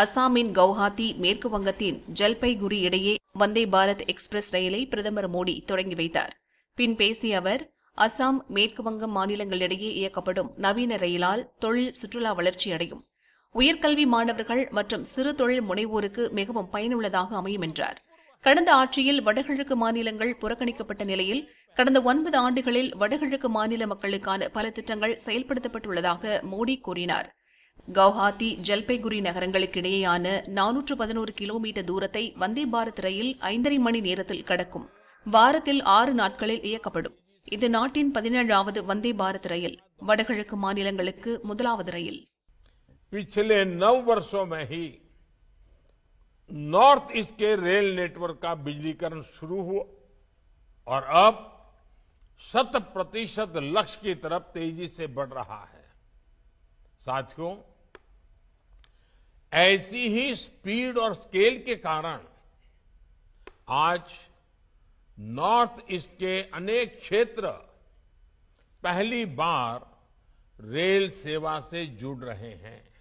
அசாமின் கவுஹாத்தி மேற்கு வங்கத்தின் ஜல்பைகுரி இடையே வந்தே பாரத் எக்ஸ்பிரஸ் ரயிலை பிரதமர் மோடி தொடங்கி வைத்தார் பின் பேசிய அவர் அசாம் மேற்கு மாநிலங்களிடையே இயக்கப்படும் நவீன ரயிலால் தொழில் சுற்றுலா வளர்ச்சியடையும் உயர்கல்வி மாணவர்கள் மற்றும் சிறு தொழில் முனைவோருக்கு மிகவும் பயனுள்ளதாக அமையும் என்றார் கடந்த ஆட்சியில் வடகிழக்கு மாநிலங்கள் புறக்கணிக்கப்பட்ட நிலையில் கடந்த ஒன்பது ஆண்டுகளில் வடகிழக்கு மாநில மக்களுக்கான பல திட்டங்கள் செயல்படுத்தப்பட்டுள்ளதாக மோடி கூறினாா் கவுஹாத்தி ஜல்பைகுரி நகரங்களுக்கு இடையேயான நானூற்று பதினோரு கிலோமீட்டர் தூரத்தை வந்தே பாரத் ரயில் ஐந்தரை மணி நேரத்தில் கடக்கும் வாரத்தில் ஆறு நாட்களில் இயக்கப்படும் இது நாட்டின் பதினேழாவது வந்தே பாரத் ரயில் வடகிழக்கு மாநிலங்களுக்கு முதலாவது ரயில் பிச்சிலே नौ वर्षों में ही नॉर्थ ईस्ट के रेल नेटवर्क का बिजलीकरण शुरू हुआ और अब शत प्रतिशत लक्ष्य की तरफ तेजी से बढ़ रहा है साथियों ऐसी ही स्पीड और स्केल के कारण आज नॉर्थ ईस्ट के अनेक क्षेत्र पहली बार रेल सेवा से जुड़ रहे हैं